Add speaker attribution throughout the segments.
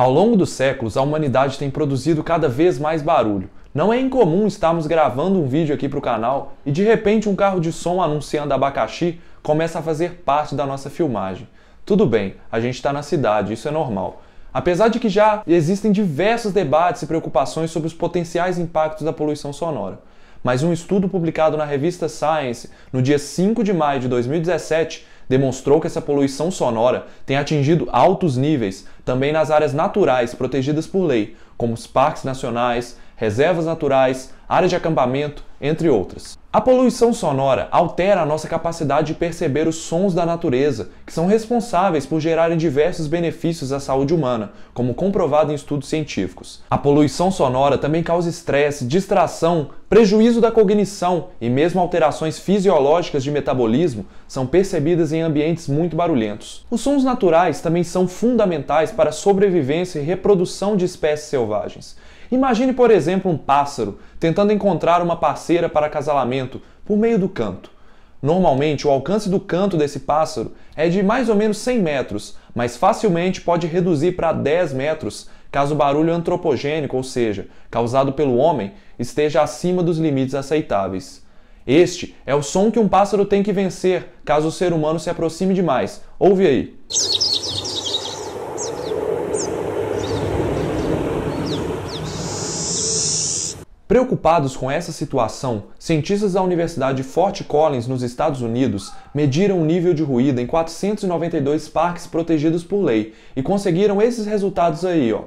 Speaker 1: Ao longo dos séculos, a humanidade tem produzido cada vez mais barulho. Não é incomum estarmos gravando um vídeo aqui para o canal e de repente um carro de som anunciando abacaxi começa a fazer parte da nossa filmagem. Tudo bem, a gente está na cidade, isso é normal. Apesar de que já existem diversos debates e preocupações sobre os potenciais impactos da poluição sonora. Mas um estudo publicado na revista Science no dia 5 de maio de 2017 demonstrou que essa poluição sonora tem atingido altos níveis também nas áreas naturais protegidas por lei, como os parques nacionais, reservas naturais, áreas de acampamento, entre outras. A poluição sonora altera a nossa capacidade de perceber os sons da natureza, que são responsáveis por gerarem diversos benefícios à saúde humana, como comprovado em estudos científicos. A poluição sonora também causa estresse, distração, prejuízo da cognição e mesmo alterações fisiológicas de metabolismo são percebidas em ambientes muito barulhentos. Os sons naturais também são fundamentais para a sobrevivência e reprodução de espécies selvagens. Imagine, por exemplo, um pássaro tentando encontrar uma parceira para acasalamento por meio do canto. Normalmente, o alcance do canto desse pássaro é de mais ou menos 100 metros, mas facilmente pode reduzir para 10 metros caso o barulho antropogênico, ou seja, causado pelo homem, esteja acima dos limites aceitáveis. Este é o som que um pássaro tem que vencer caso o ser humano se aproxime demais. Ouve aí. Preocupados com essa situação, cientistas da Universidade de Fort Collins, nos Estados Unidos, mediram o nível de ruído em 492 parques protegidos por lei e conseguiram esses resultados aí, ó.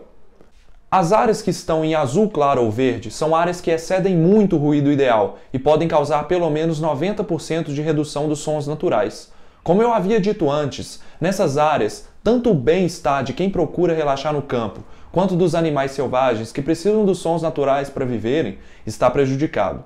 Speaker 1: As áreas que estão em azul claro ou verde são áreas que excedem muito o ruído ideal e podem causar pelo menos 90% de redução dos sons naturais. Como eu havia dito antes, nessas áreas, tanto o bem-estar de quem procura relaxar no campo, quanto dos animais selvagens que precisam dos sons naturais para viverem, está prejudicado.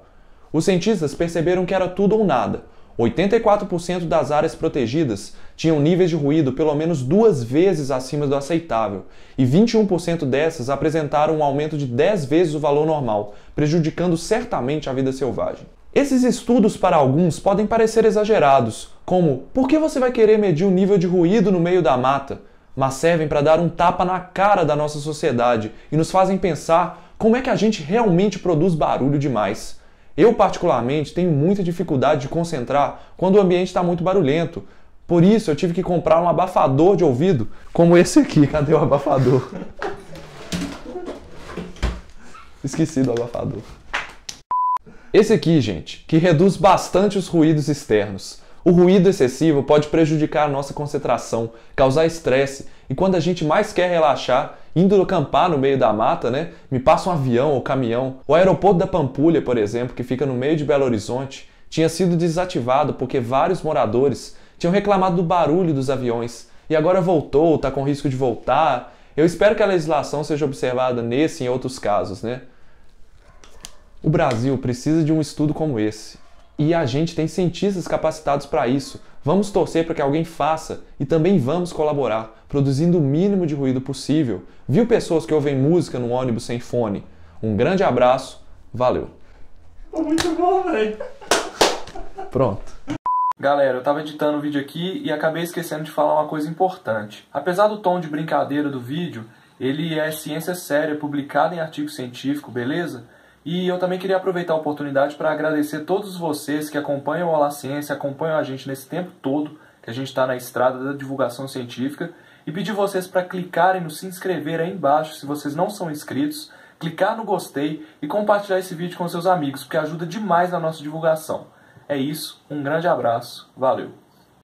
Speaker 1: Os cientistas perceberam que era tudo ou nada. 84% das áreas protegidas tinham níveis de ruído pelo menos duas vezes acima do aceitável, e 21% dessas apresentaram um aumento de 10 vezes o valor normal, prejudicando certamente a vida selvagem. Esses estudos, para alguns, podem parecer exagerados, como por que você vai querer medir o nível de ruído no meio da mata? Mas servem para dar um tapa na cara da nossa sociedade e nos fazem pensar como é que a gente realmente produz barulho demais. Eu, particularmente, tenho muita dificuldade de concentrar quando o ambiente está muito barulhento. Por isso, eu tive que comprar um abafador de ouvido, como esse aqui. Cadê o abafador? Esqueci do abafador. Esse aqui, gente, que reduz bastante os ruídos externos. O ruído excessivo pode prejudicar a nossa concentração, causar estresse, e quando a gente mais quer relaxar, indo acampar no meio da mata, né? Me passa um avião ou caminhão. O aeroporto da Pampulha, por exemplo, que fica no meio de Belo Horizonte, tinha sido desativado porque vários moradores tinham reclamado do barulho dos aviões e agora voltou, está com risco de voltar. Eu espero que a legislação seja observada nesse e em outros casos, né? O Brasil precisa de um estudo como esse. E a gente tem cientistas capacitados para isso. Vamos torcer para que alguém faça e também vamos colaborar, produzindo o mínimo de ruído possível. Viu pessoas que ouvem música no ônibus sem fone? Um grande abraço, valeu.
Speaker 2: Muito bom, velho. Pronto. Galera, eu tava editando o vídeo aqui e acabei esquecendo de falar uma coisa importante. Apesar do tom de brincadeira do vídeo, ele é ciência séria, publicado em artigo científico, beleza? E eu também queria aproveitar a oportunidade para agradecer todos vocês que acompanham o Olá Ciência, acompanham a gente nesse tempo todo que a gente está na estrada da divulgação científica e pedir vocês para clicarem no se inscrever aí embaixo se vocês não são inscritos, clicar no gostei e compartilhar esse vídeo com seus amigos, porque ajuda demais na nossa divulgação. É isso, um grande abraço, valeu!